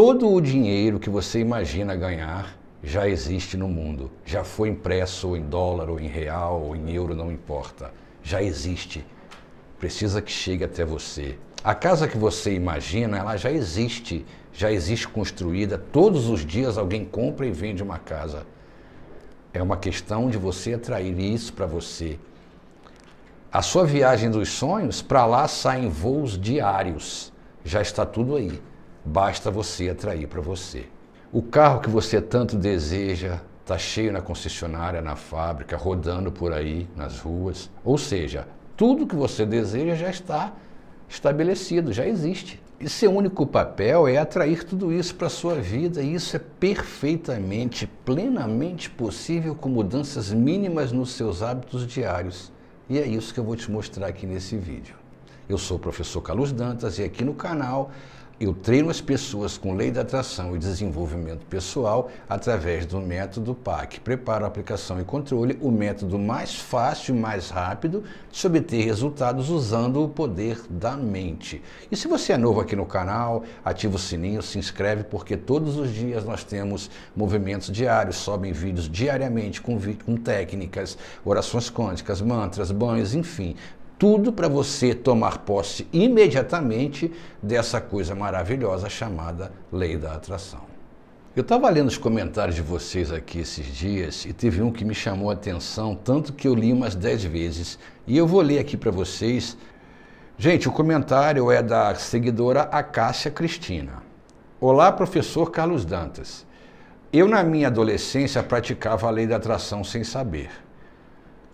Todo o dinheiro que você imagina ganhar já existe no mundo. Já foi impresso em dólar, ou em real, ou em euro, não importa. Já existe. Precisa que chegue até você. A casa que você imagina, ela já existe. Já existe construída. Todos os dias alguém compra e vende uma casa. É uma questão de você atrair isso para você. A sua viagem dos sonhos, para lá saem voos diários. Já está tudo aí. Basta você atrair para você. O carro que você tanto deseja está cheio na concessionária, na fábrica, rodando por aí, nas ruas. Ou seja, tudo que você deseja já está estabelecido, já existe. E seu único papel é atrair tudo isso para a sua vida, e isso é perfeitamente, plenamente possível com mudanças mínimas nos seus hábitos diários. E é isso que eu vou te mostrar aqui nesse vídeo. Eu sou o professor Carlos Dantas e aqui no canal eu treino as pessoas com lei da atração e desenvolvimento pessoal através do método PAC, preparo, aplicação e controle, o método mais fácil e mais rápido de obter resultados usando o poder da mente. E se você é novo aqui no canal, ativa o sininho, se inscreve porque todos os dias nós temos movimentos diários, sobem vídeos diariamente com, com técnicas, orações quânticas, mantras, banhos, enfim, tudo para você tomar posse imediatamente dessa coisa maravilhosa chamada lei da atração. Eu estava lendo os comentários de vocês aqui esses dias e teve um que me chamou a atenção, tanto que eu li umas dez vezes. E eu vou ler aqui para vocês. Gente, o comentário é da seguidora Acácia Cristina. Olá, professor Carlos Dantas. Eu, na minha adolescência, praticava a lei da atração sem saber.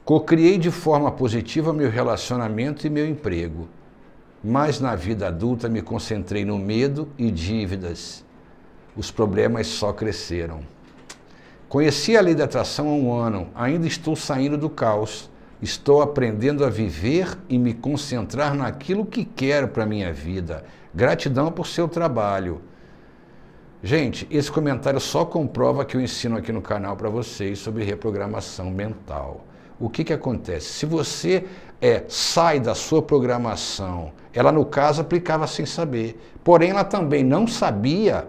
Cocriei de forma positiva meu relacionamento e meu emprego, mas na vida adulta me concentrei no medo e dívidas. Os problemas só cresceram. Conheci a lei da atração há um ano, ainda estou saindo do caos. Estou aprendendo a viver e me concentrar naquilo que quero para a minha vida. Gratidão por seu trabalho. Gente, esse comentário só comprova que eu ensino aqui no canal para vocês sobre reprogramação mental o que, que acontece? Se você é, sai da sua programação, ela no caso aplicava sem saber, porém ela também não sabia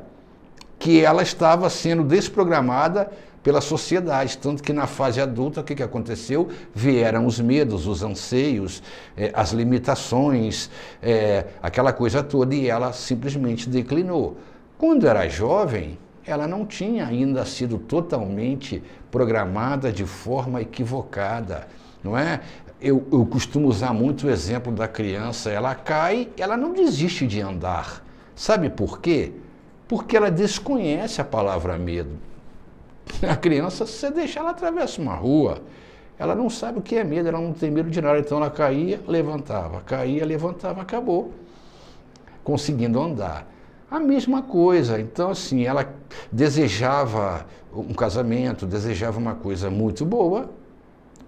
que ela estava sendo desprogramada pela sociedade, tanto que na fase adulta o que, que aconteceu? Vieram os medos, os anseios, é, as limitações, é, aquela coisa toda, e ela simplesmente declinou. Quando era jovem, ela não tinha ainda sido totalmente programada de forma equivocada, não é? Eu, eu costumo usar muito o exemplo da criança, ela cai, ela não desiste de andar. Sabe por quê? Porque ela desconhece a palavra medo. A criança, se você deixar, ela atravessa uma rua. Ela não sabe o que é medo, ela não tem medo de nada. Então ela caía, levantava, caía, levantava, acabou. Conseguindo andar. A mesma coisa. Então, assim, ela desejava um casamento, desejava uma coisa muito boa,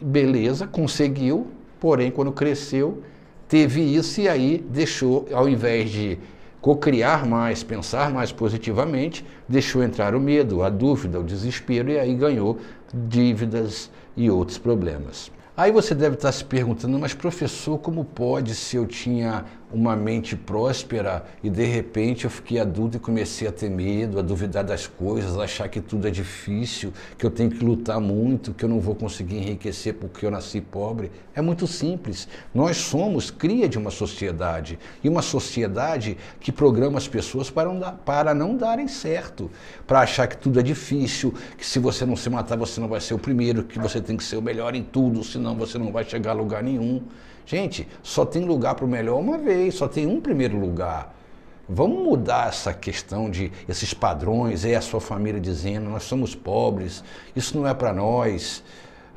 beleza, conseguiu, porém, quando cresceu, teve isso e aí deixou, ao invés de cocriar mais, pensar mais positivamente, deixou entrar o medo, a dúvida, o desespero e aí ganhou dívidas e outros problemas. Aí você deve estar se perguntando, mas professor, como pode se eu tinha uma mente próspera e de repente eu fiquei adulto e comecei a ter medo, a duvidar das coisas, a achar que tudo é difícil, que eu tenho que lutar muito, que eu não vou conseguir enriquecer porque eu nasci pobre. É muito simples. Nós somos cria de uma sociedade e uma sociedade que programa as pessoas para não, dar, para não darem certo, para achar que tudo é difícil, que se você não se matar você não vai ser o primeiro, que você tem que ser o melhor em tudo, senão você não vai chegar a lugar nenhum. Gente, só tem lugar para o melhor uma vez, só tem um primeiro lugar. Vamos mudar essa questão de esses padrões, é a sua família dizendo, nós somos pobres, isso não é para nós,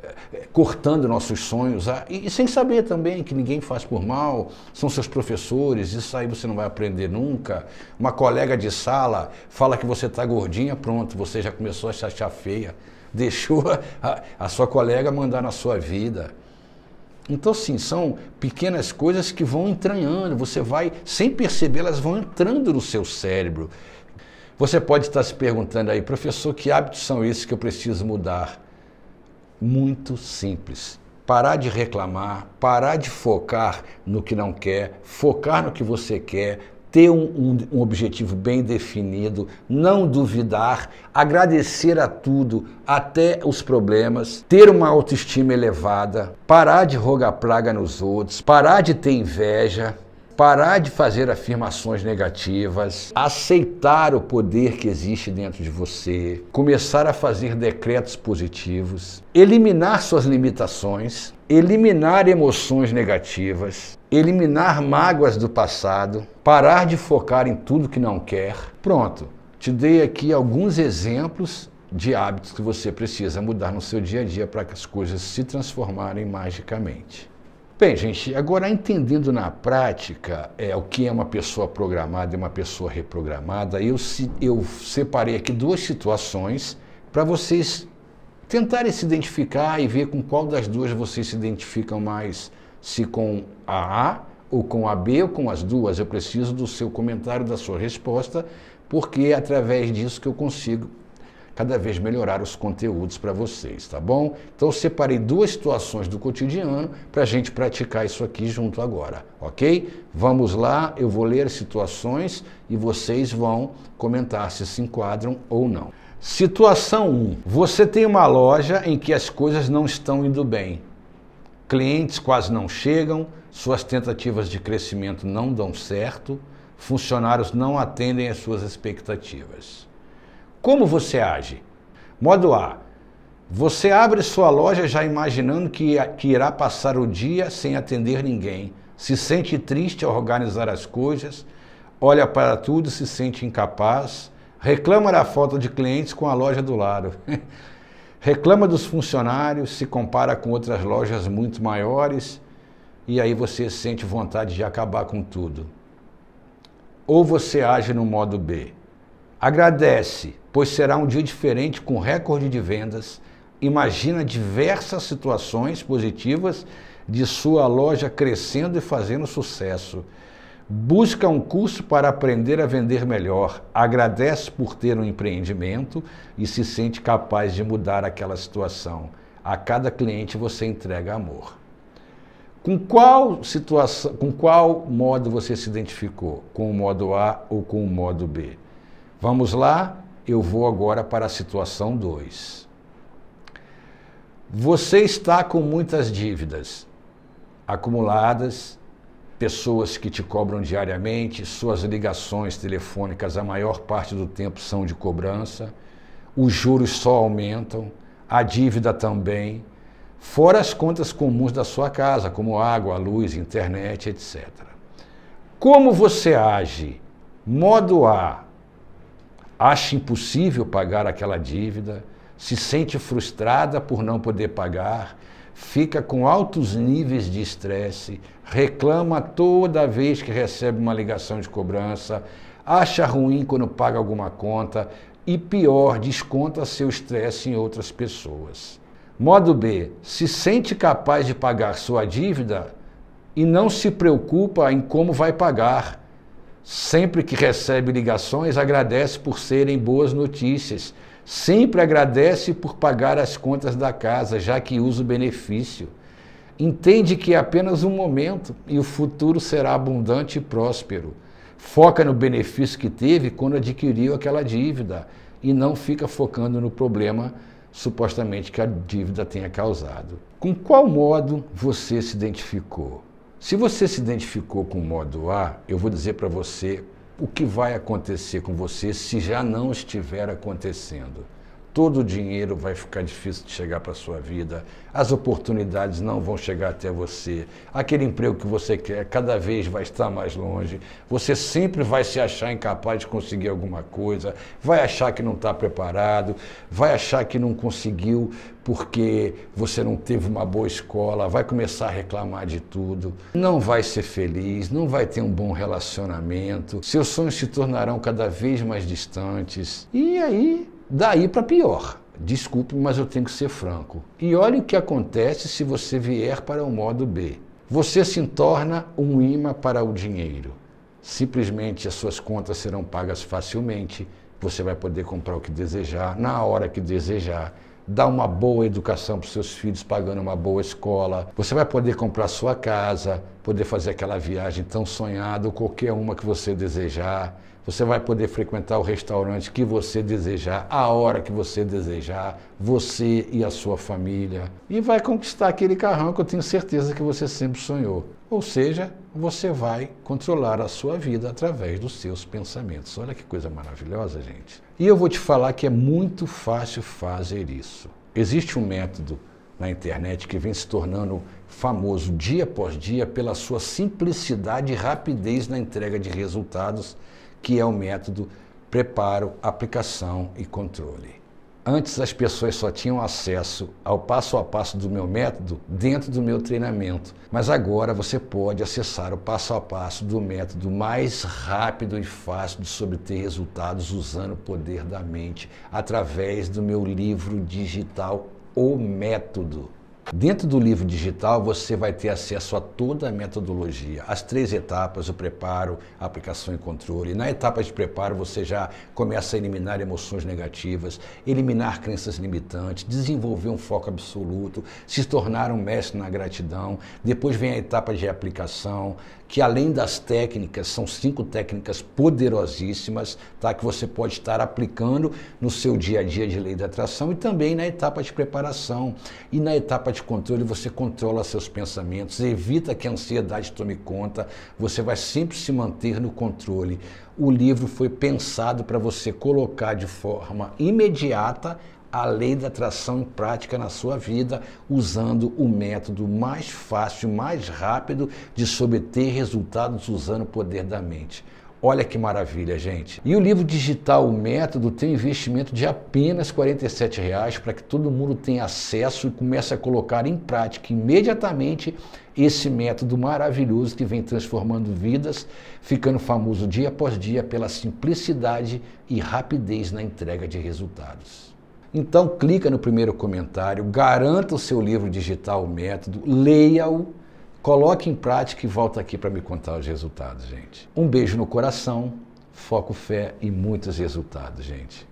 é, é, cortando nossos sonhos, ah, e, sem saber também que ninguém faz por mal, são seus professores, isso aí você não vai aprender nunca. Uma colega de sala fala que você está gordinha, pronto, você já começou a se achar feia, deixou a, a sua colega mandar na sua vida. Então, sim, são pequenas coisas que vão entranhando, você vai, sem perceber, elas vão entrando no seu cérebro. Você pode estar se perguntando aí, professor, que hábitos são esses que eu preciso mudar? Muito simples. Parar de reclamar, parar de focar no que não quer, focar no que você quer, ter um, um, um, objetivo bem definido, não duvidar, agradecer a tudo, até os problemas, ter uma autoestima elevada, parar de rogar praga nos outros, parar de ter inveja. Parar de fazer afirmações negativas, aceitar o poder que existe dentro de você, começar a fazer decretos positivos, eliminar suas limitações, eliminar emoções negativas, eliminar mágoas do passado, parar de focar em tudo que não quer. Pronto, te dei aqui alguns exemplos de hábitos que você precisa mudar no seu dia a dia para que as coisas se transformarem magicamente. Bem, gente, agora entendendo na prática é, o que é uma pessoa programada e uma pessoa reprogramada, eu, se, eu separei aqui duas situações para vocês tentarem se identificar e ver com qual das duas vocês se identificam mais se com a A ou com a B ou com as duas. Eu preciso do seu comentário, da sua resposta, porque é através disso que eu consigo cada vez melhorar os conteúdos para vocês, tá bom? Então eu separei duas situações do cotidiano para a gente praticar isso aqui junto agora, ok? Vamos lá, eu vou ler situações e vocês vão comentar se se enquadram ou não. Situação 1. Você tem uma loja em que as coisas não estão indo bem clientes quase não chegam, suas tentativas de crescimento não dão certo, funcionários não atendem às suas expectativas. Como você age? Modo A. Você abre sua loja já imaginando que, que irá passar o dia sem atender ninguém, se sente triste ao organizar as coisas, olha para tudo e se sente incapaz, reclama da falta de clientes com a loja do lado. reclama dos funcionários, se compara com outras lojas muito maiores e aí você sente vontade de acabar com tudo. Ou você age no modo B. Agradece, pois será um dia diferente com recorde de vendas. Imagina diversas situações positivas de sua loja crescendo e fazendo sucesso busca um curso para aprender a vender melhor, agradece por ter um empreendimento e se sente capaz de mudar aquela situação. A cada cliente você entrega amor. Com qual situação, com qual modo você se identificou? Com o modo A ou com o modo B? Vamos lá, eu vou agora para a situação 2. Você está com muitas dívidas acumuladas pessoas que te cobram diariamente, suas ligações telefônicas, a maior parte do tempo são de cobrança, os juros só aumentam, a dívida também, fora as contas comuns da sua casa, como água, luz, internet, etc. Como você age? Modo A, acha impossível pagar aquela dívida, se sente frustrada por não poder pagar, fica com altos níveis de estresse, reclama toda vez que recebe uma ligação de cobrança, acha ruim quando paga alguma conta e, pior, desconta seu estresse em outras pessoas. Modo B: se sente capaz de pagar sua dívida e não se preocupa em como vai pagar. Sempre que recebe ligações, agradece por serem boas notícias Sempre agradece por pagar as contas da casa, já que usa o benefício. Entende que é apenas um momento e o futuro será abundante e próspero. Foca no benefício que teve quando adquiriu aquela dívida e não fica focando no problema supostamente que a dívida tenha causado. Com qual modo você se identificou? Se você se identificou com o modo A, eu vou dizer para você o que vai acontecer com você se já não estiver acontecendo todo o dinheiro vai ficar difícil de chegar para a sua vida, as oportunidades não vão chegar até você, aquele emprego que você quer cada vez vai estar mais longe, você sempre vai se achar incapaz de conseguir alguma coisa, vai achar que não está preparado, vai achar que não conseguiu porque você não teve uma boa escola, vai começar a reclamar de tudo, não vai ser feliz, não vai ter um bom relacionamento, seus sonhos se tornarão cada vez mais distantes. E aí Daí para pior. Desculpe, mas eu tenho que ser franco. E olhe o que acontece se você vier para o modo B. Você se torna um imã para o dinheiro. Simplesmente as suas contas serão pagas facilmente, você vai poder comprar o que desejar, na hora que desejar dar uma boa educação para os seus filhos, pagando uma boa escola. Você vai poder comprar sua casa, poder fazer aquela viagem tão sonhada, ou qualquer uma que você desejar. Você vai poder frequentar o restaurante que você desejar, a hora que você desejar, você e a sua família. E vai conquistar aquele carrão que eu tenho certeza que você sempre sonhou. Ou seja, você vai controlar a sua vida através dos seus pensamentos. Olha que coisa maravilhosa, gente. E eu vou te falar que é muito fácil fazer isso. Existe um método na internet que vem se tornando famoso dia após dia pela sua simplicidade e rapidez na entrega de resultados, que é o método preparo, aplicação e controle. Antes as pessoas só tinham acesso ao passo a passo do meu método dentro do meu treinamento, mas agora você pode acessar o passo a passo do método mais rápido e fácil de obter resultados usando o poder da mente através do meu livro digital O Método. Dentro do livro digital, você vai ter acesso a toda a metodologia, as três etapas, o preparo, a aplicação e controle. Na etapa de preparo, você já começa a eliminar emoções negativas, eliminar crenças limitantes, desenvolver um foco absoluto, se tornar um mestre na gratidão. Depois vem a etapa de aplicação, que além das técnicas, são cinco técnicas poderosíssimas, tá? que você pode estar aplicando no seu dia a dia de lei da atração e também na etapa de preparação e na etapa de autocontrole, você controla seus pensamentos, evita que a ansiedade tome conta, você vai sempre se manter no controle. O livro foi pensado para você colocar de forma imediata a lei da atração em prática na sua vida, usando o método mais fácil, mais rápido de se obter resultados usando o poder da mente. Olha que maravilha, gente. E o livro digital O Método tem um investimento de apenas R$ 47,00 para que todo mundo tenha acesso e comece a colocar em prática imediatamente esse método maravilhoso que vem transformando vidas, ficando famoso dia após dia pela simplicidade e rapidez na entrega de resultados. Então clica no primeiro comentário, garanta o seu livro digital O Método, leia-o Coloque em prática e volta aqui para me contar os resultados, gente. Um beijo no coração, foco, fé e muitos resultados, gente.